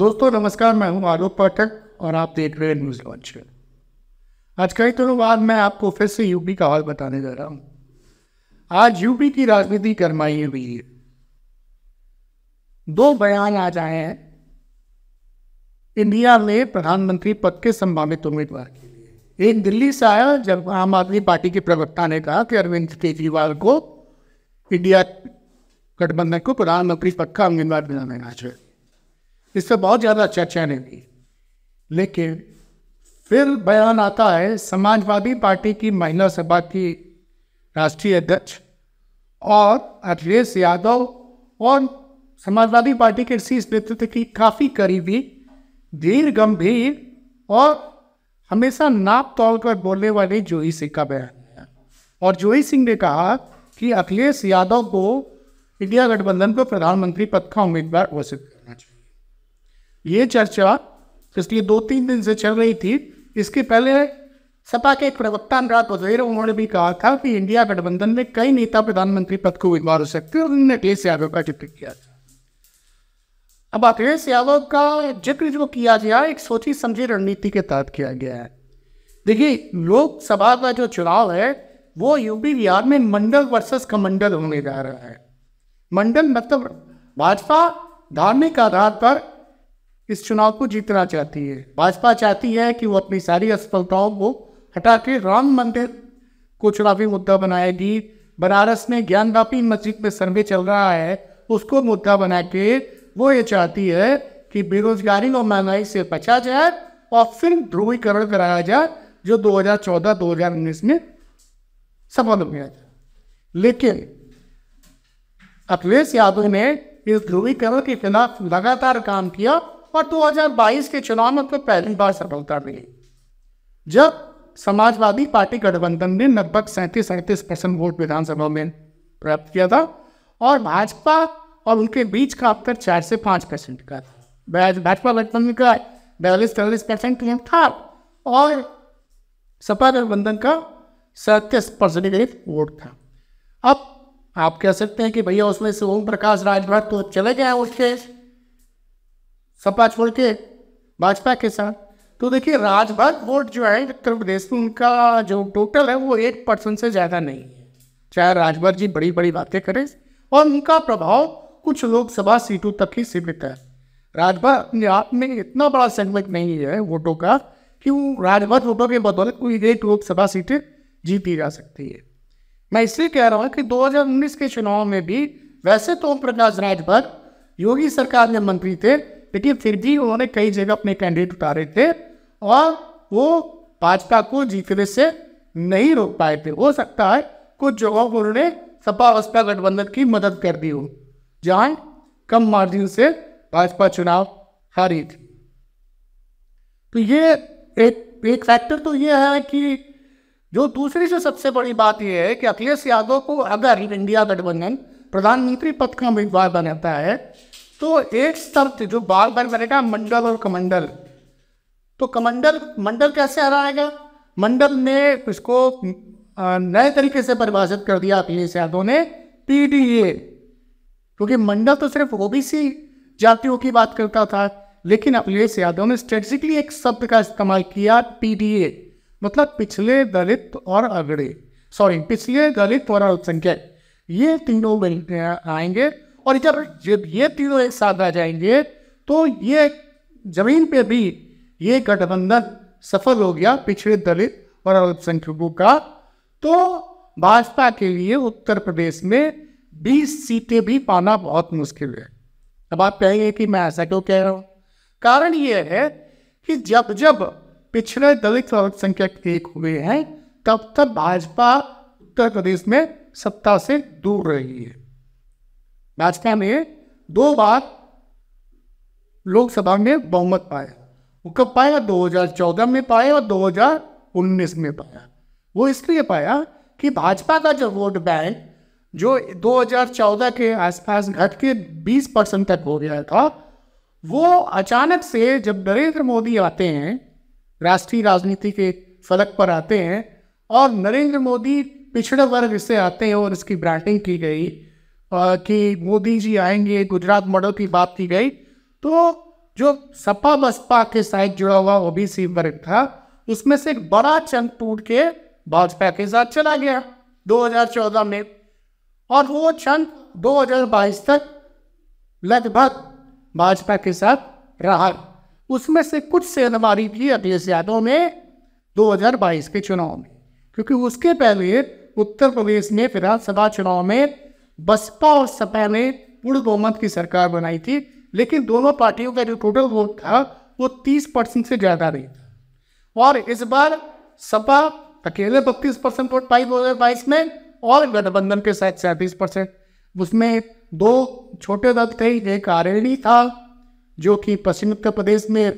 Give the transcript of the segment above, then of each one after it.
दोस्तों नमस्कार मैं हूं आलोक पाठक और आप देख रहे हैं न्यूज़ लॉन्च आज कई दिनों बाद मैं आपको फिर से यूपी का हाल बताने जा रहा हूं आज यूपी की राजनीति गरमाई हुई है दो बयान आज आए हैं इंडिया में प्रधानमंत्री पद के संभावित उम्मीदवार के लिए एक दिल्ली से आया जब आम आदमी पार्टी के प्रवक्ता ने कहा कि अरविंद केजरीवाल को इंडिया गठबंधन को प्रधानमंत्री पद का उम्मीदवार बनाना चाहिए इस पर बहुत ज़्यादा चर्चा नहीं हुई लेकिन फिर बयान आता है समाजवादी पार्टी की महिला सभा की राष्ट्रीय अध्यक्ष और अखिलेश यादव और समाजवादी पार्टी के शीर्ष नेतृत्व की काफ़ी करीबी धीर गंभीर और हमेशा नाप तोल कर बोलने वाले जोही सिंह का बयान और जोही सिंह ने कहा कि अखिलेश यादव को इंडिया गठबंधन को प्रधानमंत्री पद का उम्मीदवार घोषित करना चाहिए ये चर्चा पिछले दो तीन दिन से चल रही थी इसके पहले सपा के एक प्रवक्ता अनुराग वजेर उन्होंने भी कहा था कि इंडिया गठबंधन में कई नेता प्रधानमंत्री पद को उम्मीदवार हो सकते और उन्होंने अखिलेश यादव का जिक्र किया था अब अखिलेश यादव का जिक्र जो किया गया एक सोची समझी रणनीति के तहत किया गया है देखिए लोकसभा का जो चुनाव है वो यूपी बिहार में मंडल वर्सेस कमंडल होने जा रहा है मंडल मतलब भाजपा धार्मिक आधार पर इस चुनाव को जीतना चाहती है भाजपा चाहती है कि वो अपनी सारी असफलताओं को हटा के राम मंदिर को चुनावी मुद्दा बनाएगी बनारस में ज्ञानवापी मस्जिद में सर्वे चल रहा है उसको मुद्दा बना के वो ये चाहती है कि बेरोजगारी और महंगाई से बचा जाए और फिर ध्रुवीकरण कराया जाए जो 2014-2019 में सफल हो गया था लेकिन अखिलेश यादव ने इस ध्रुवीकरण के खिलाफ लगातार काम किया और 2022 के चुनाव में उनको पहली बार सफलता मिली जब समाजवादी पार्टी गठबंधन ने लगभग सैंतीस सैंतीस परसेंट वोट विधानसभा में प्राप्त किया था और भाजपा और उनके बीच का अब तक चार से पाँच परसेंट का था भाजपा गठबंधन का बयालीस तैंतीस परसेंट था और सपा गठबंधन का सैंतीस परसेंट करीब वोट था अब आप कह सकते हैं कि भैया उसमें से ओम प्रकाश राजभर तो चले गए उसके सब छोड़ के भाजपा के साथ तो देखिए राजभर वोट जो है उत्तर प्रदेश में उनका जो टोटल है वो एक परसेंट से ज़्यादा नहीं है चाहे राजभर जी बड़ी बड़ी बातें करें और उनका प्रभाव कुछ लोकसभा सीटों तक ही सीमित है राजभर अपने आप में इतना बड़ा सेगमेंट नहीं है वोटों का कि वो राजभर वोटों के बदौलत कोई एक लोकसभा सीटें जीती जा सकती है मैं इसलिए कह रहा हूँ कि 2019 के चुनाव में भी वैसे तो ओम प्रकाश राजभर योगी सरकार में मंत्री थे लेकिन फिर भी उन्होंने कई जगह अपने कैंडिडेट उतारे थे और वो भाजपा को जीतने से नहीं रोक पाए थे हो सकता है कुछ जगहों पर उन्होंने सपा बसपा गठबंधन की मदद कर दी हो जहां कम मार्जिन से भाजपा चुनाव हारी थी तो ये एक एक फैक्टर तो ये है कि जो दूसरी से सबसे बड़ी बात यह है कि अखिलेश यादव को अगर इंडिया गठबंधन प्रधानमंत्री पद का उम्मीदवार बनाता है तो एक शब्द जो बार बार बनेगा मंडल और कमंडल तो कमंडल मंडल कैसे आ रहा है मंडल ने इसको नए तरीके से परिभाषित कर दिया अखिलेश यादव ने पीडीए क्योंकि मंडल तो सिर्फ ओबीसी जातियों की बात करता था लेकिन अखिलेश यादव ने स्ट्रेटजिकली एक शब्द का इस्तेमाल किया पीडीए मतलब पिछले दलित और अगड़े सॉरी पिछले दलित और अल्पसंख्यक ये तीनों आएंगे और जब जब ये तीनों एक साथ आ जाएंगे तो ये जमीन पे भी ये गठबंधन सफल हो गया पिछड़े दलित और अल्पसंख्यकों का तो भाजपा के लिए उत्तर प्रदेश में 20 सीटें भी पाना बहुत मुश्किल है अब आप कहेंगे कि मैं ऐसा क्यों कह रहा हूँ कारण ये है कि जब जब पिछड़े दलित और अल्पसंख्यक एक हुए हैं तब तब भाजपा उत्तर प्रदेश में सत्ता से दूर रही है भाजपा ने दो बार लोकसभा में बहुमत पाया वो कब पाया 2014 में पाया और 2019 में पाया वो इसलिए पाया कि भाजपा का जो वोट बैंक जो 2014 के आसपास घट के 20 परसेंट तक हो गया था वो अचानक से जब नरेंद्र मोदी आते हैं राष्ट्रीय राजनीति के फलक पर आते हैं और नरेंद्र मोदी पिछड़े वर्ग से आते हैं और इसकी ब्रांडिंग की गई कि मोदी जी आएंगे गुजरात मॉडल की बात की गई तो जो सपा बसपा के साथ जुड़ा हुआ ओ बी सी वर्ग था उसमें से एक बड़ा चंद टूट के भाजपा के साथ चला गया 2014 में और वो चंद 2022 तक लगभग भाजपा के साथ रहा उसमें से कुछ सेनवारी भी अखिलेश यादव में 2022 के चुनाव में क्योंकि उसके पहले उत्तर प्रदेश में विधानसभा चुनाव में बसपा और सपा ने पूर्ण बहुमत की सरकार बनाई थी लेकिन दोनों पार्टियों का जो टोटल वोट था वो तीस परसेंट से ज़्यादा नहीं था और इस बार सपा अकेले बत्तीस परसेंट वोट पाई दो हज़ार बाईस में और गठबंधन के साथ सैंतीस परसेंट उसमें दो छोटे दल थे एक आर था जो कि पश्चिम उत्तर प्रदेश में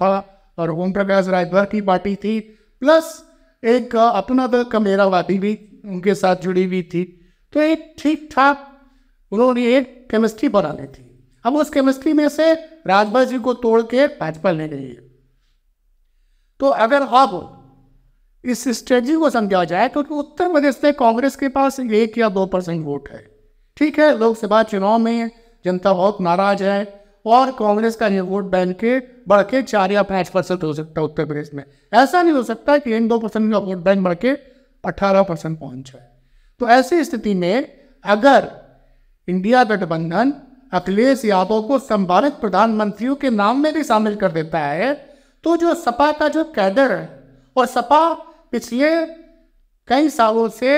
था और ओम प्रकाश राजभर की पार्टी थी प्लस एक अपना दल कमेरावादी भी उनके साथ जुड़ी हुई थी तो एक ठीक ठाक उन्होंने एक केमिस्ट्री बना ली थी अब उस केमिस्ट्री में से राजभर जी को तोड़ के भाजपा ले गई है तो अगर अब इस स्ट्रेटजी को समझा जाए तो, तो उत्तर प्रदेश में कांग्रेस के पास एक या दो परसेंट वोट है ठीक है लोकसभा चुनाव में जनता बहुत नाराज है और कांग्रेस का ये वोट बैंक के बढ़ के चार या पाँच परसेंट हो सकता है उत्तर प्रदेश में ऐसा नहीं हो सकता कि इन दो परसेंट का वोट बैंक बढ़ के अठारह परसेंट पहुंच जाए तो ऐसी स्थिति में अगर इंडिया गठबंधन अखिलेश यादव को संभावित प्रधानमंत्रियों के नाम में भी शामिल कर देता है तो जो सपा का जो कैडर है और सपा पिछले कई सालों से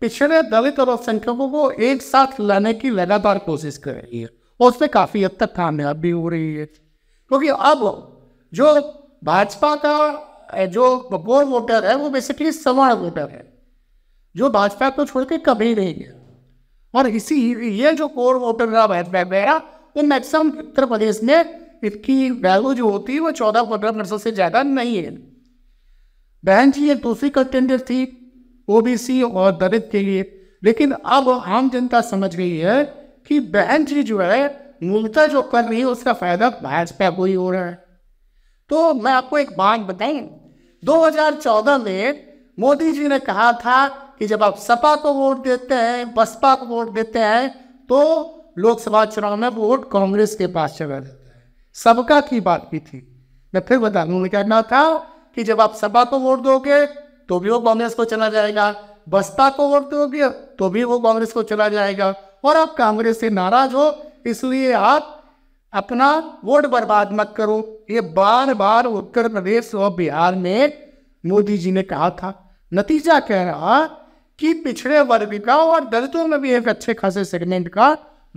पिछड़े दलित और अल्पसंख्यकों को एक साथ लाने की लगातार कोशिश कर रही है और उसमें काफ़ी हद तक कामयाब भी हो रही है क्योंकि अब जो भाजपा का जो गोल वोटर है वो बेसिकली सवर्ण वोटर है जो भाजपा को छोड़ के कभी नहीं गया और इसी ये जो कोर वोटर रहा भाजपा मेरा वो मैक्सिमम उत्तर प्रदेश में इसकी वैल्यू जो होती है वो चौदह पंद्रह परसेंट से ज़्यादा नहीं है बहन जी ये दूसरी कंटेंडर थी ओबीसी और दलित के लिए लेकिन अब आम जनता समझ गई है कि बहन जी जो है मूलता जो कर रही है उसका फायदा भाजपा को ही हो रहा है तो मैं आपको एक बात बताई 2014 में मोदी जी ने कहा था कि जब आप सपा को वोट देते हैं बसपा को वोट देते हैं तो लोकसभा चुनाव में वोट कांग्रेस के पास चला जाता है सबका की बात भी थी मैं फिर बता दू कहना था कि जब आप सपा को वोट दोगे तो भी वो कांग्रेस को चला जाएगा बसपा को वोट दोगे तो भी वो कांग्रेस को चला जाएगा और आप कांग्रेस से नाराज हो इसलिए आप अपना वोट बर्बाद मत करो ये बार बार उत्तर प्रदेश और बिहार में मोदी जी ने कहा था नतीजा कह रहा कि पिछड़े वर्ग का और दलितों में भी एक अच्छे खासे सेगमेंट का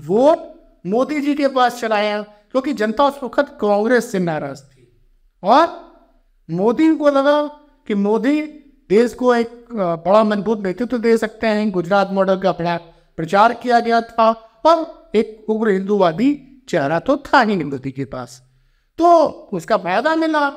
वोट मोदी जी के पास चलाया क्योंकि जनता उस वक्त कांग्रेस से नाराज थी और मोदी को लगा कि मोदी देश को एक बड़ा मजबूत नेतृत्व दे सकते हैं गुजरात मॉडल का अपना प्रचार किया गया था और एक उग्र हिंदूवादी चेहरा तो था ही मोदी के पास तो उसका फायदा मिला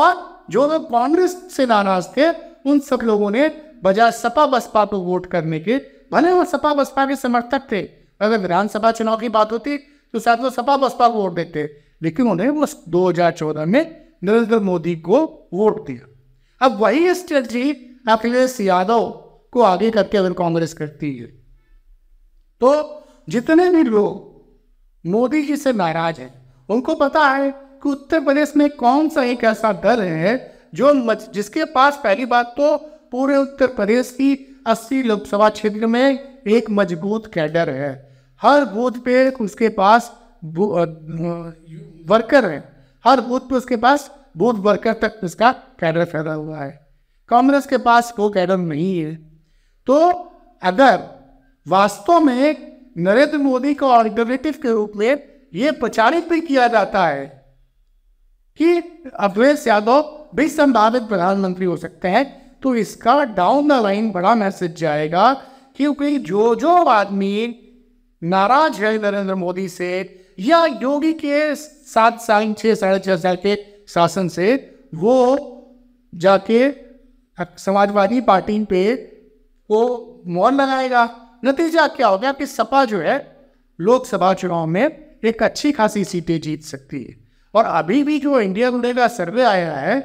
और जो लोग कांग्रेस से नाराज थे उन सब लोगों ने बजाय सपा बसपा को वोट करने के भले वो सपा बसपा के समर्थक थे अगर विधानसभा चुनाव की बात होती तो शायद वो सपा बसपा को वोट देते लेकिन उन्हें वो दो हजार चौदह में नरेंद्र मोदी को वोट दिया अब वही स्ट्रेटी अखिलेश यादव को आगे करके अगर कांग्रेस करती है तो जितने भी लोग मोदी जी से नाराज हैं उनको पता है कि उत्तर प्रदेश में कौन सा एक ऐसा दल है जो जिसके पास पहली बात तो पूरे उत्तर प्रदेश की अस्सी लोकसभा क्षेत्र में एक मजबूत कैडर है हर बूथ पे उसके पास वर्कर है हर बूथ पे उसके पास बूथ वर्कर तक उसका कैडर फैला हुआ है कांग्रेस के पास वो कैडर नहीं है तो अगर वास्तव में नरेंद्र मोदी को ऑल्टरनेटिव के रूप में ये प्रचारित भी किया जाता है कि अखिलेश यादव भी संभावित प्रधानमंत्री हो सकते हैं तो इसका डाउन द लाइन बड़ा मैसेज जाएगा क्योंकि जो जो आदमी नाराज है नरेंद्र मोदी से या योगी के सात साल छः साढ़े छः साल के शासन से वो जाके समाजवादी पार्टी पे वो मोर लगाएगा नतीजा क्या हो गया कि सपा जो है लोकसभा चुनाव में एक अच्छी खासी सीटें जीत सकती है और अभी भी जो इंडिया टुडे का सर्वे आया है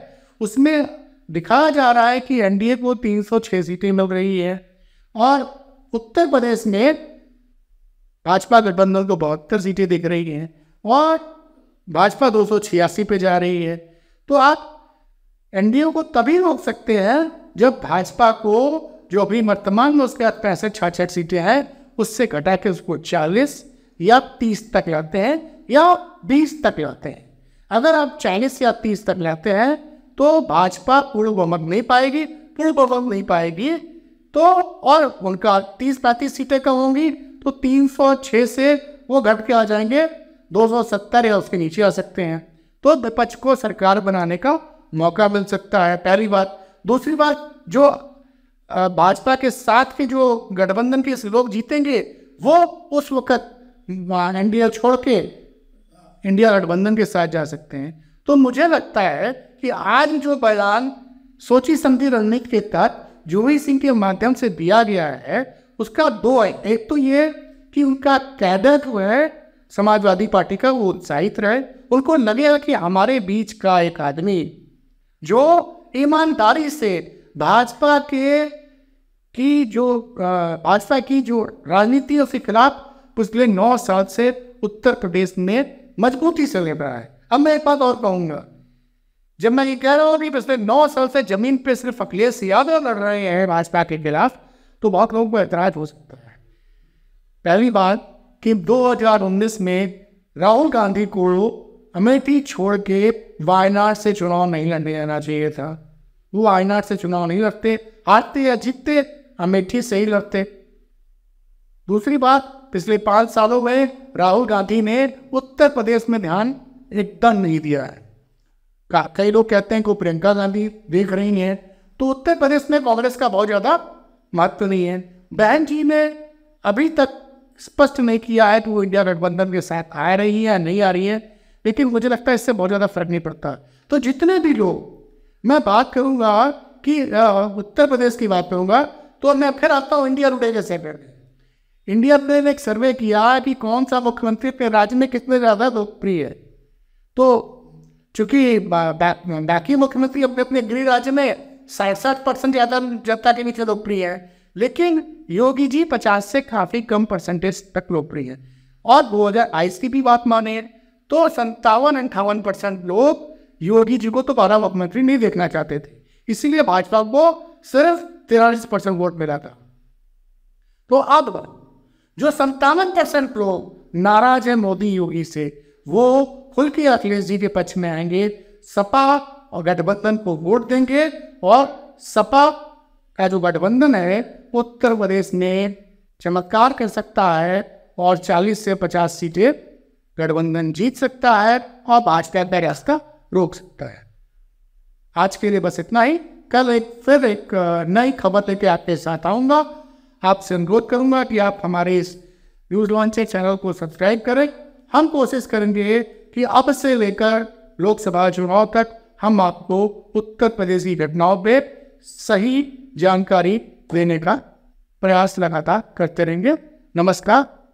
उसमें दिखाया जा रहा है कि एनडीए को 306 सीटें मिल रही है और उत्तर प्रदेश में भाजपा गठबंधन को बहत्तर सीटें दिख रही हैं और भाजपा दो पे जा रही है तो आप एनडीए को तभी रोक सकते हैं जब भाजपा को जो अभी वर्तमान में उसके बाद पैंसठ छठ सीटें हैं उससे घटा के उसको 40 या 30 तक लाते हैं या 20 तक लाते हैं अगर आप 40 या 30 तक लाते हैं तो भाजपा पूर्ण बहुमत नहीं पाएगी पूर्ण बहुमत नहीं पाएगी तो और उनका तीस पैंतीस सीटें कम होंगी तो तीन सौ छः से वो घट के आ जाएंगे दो सौ सत्तर या उसके नीचे आ सकते हैं तो विपक्ष को सरकार बनाने का मौका मिल सकता है पहली बात दूसरी बात जो भाजपा के साथ के जो गठबंधन के लोग जीतेंगे वो उस वक्त इंडिया छोड़ के इंडिया गठबंधन के साथ जा सकते हैं तो मुझे लगता है कि आज जो बयान सोची समझी रणनीति के तहत जूही सिंह के माध्यम से दिया गया है उसका दो है एक तो ये कि उनका कैडर जो है समाजवादी पार्टी का वो उत्साहित रहे उनको लगेगा कि हमारे बीच का एक आदमी जो ईमानदारी से भाजपा के की जो भाजपा की जो राजनीति उसके खिलाफ पिछले नौ साल से उत्तर प्रदेश में मजबूती से ले रहा है अब मैं एक बात और कहूँगा जब मैं ये कह रहा हूँ कि पिछले नौ साल से जमीन पे सिर्फ अखिलेश यादव लड़ रहे हैं भाजपा के खिलाफ तो बहुत लोगों को एतराज हो सकता है पहली बात कि 2019 में राहुल गांधी को अमेठी छोड़ के वायनाड से चुनाव नहीं लड़ने जाना चाहिए था वो वायनाड से चुनाव नहीं लड़ते हारते या जीतते अमेठी से ही लड़ते दूसरी बात पिछले पाँच सालों में राहुल गांधी ने उत्तर प्रदेश में ध्यान एकदम नहीं दिया है कई लोग कहते हैं कि प्रियंका गांधी देख रही हैं तो उत्तर प्रदेश में कांग्रेस का बहुत ज़्यादा महत्व नहीं है बहन जी ने अभी तक स्पष्ट नहीं किया है कि वो इंडिया गठबंधन के साथ आ रही है या नहीं आ रही है लेकिन मुझे लगता है इससे बहुत ज़्यादा फर्क नहीं पड़ता तो जितने भी लोग मैं बात करूँगा कि उत्तर प्रदेश की बात करूँगा तो मैं फिर आता हूँ इंडिया टुडे के सेंटर इंडिया टुडे ने एक सर्वे किया कि कौन सा मुख्यमंत्री अपने राज्य में कितने ज़्यादा लोकप्रिय है तो चूंकि बाकी मुख्यमंत्री अपने अपने गृह राज्य में साठ परसेंट ज़्यादा जनता के नीचे लोकप्रिय है लेकिन योगी जी पचास से काफ़ी कम परसेंटेज तक लोकप्रिय है और दो हज़ार आईस की भी बात माने तो संतावन अंठावन परसेंट लोग योगी जी को तो बारह मुख्यमंत्री नहीं देखना चाहते थे इसीलिए भाजपा को सिर्फ तिरालीस परसेंट वोट मिला था तो अब जो संतावन परसेंट लोग नाराज है मोदी योगी से वो खुल के अखिलेश जी के पक्ष में आएंगे सपा और गठबंधन को वोट देंगे और सपा का जो गठबंधन है उत्तर प्रदेश में चमत्कार कर सकता है और 40 से 50 सीटें गठबंधन जीत सकता है और भाजपा का रास्ता रोक सकता है आज के लिए बस इतना ही कल एक फिर एक नई खबर लेके आपके साथ आऊँगा आपसे अनुरोध करूँगा कि आप हमारे इस न्यूज़ लॉन्च चैनल को सब्सक्राइब करें हम कोशिश करेंगे कि अब से लेकर लोकसभा चुनाव तक हम आपको उत्तर प्रदेश की घटनाओं पे सही जानकारी देने का प्रयास लगातार करते रहेंगे नमस्कार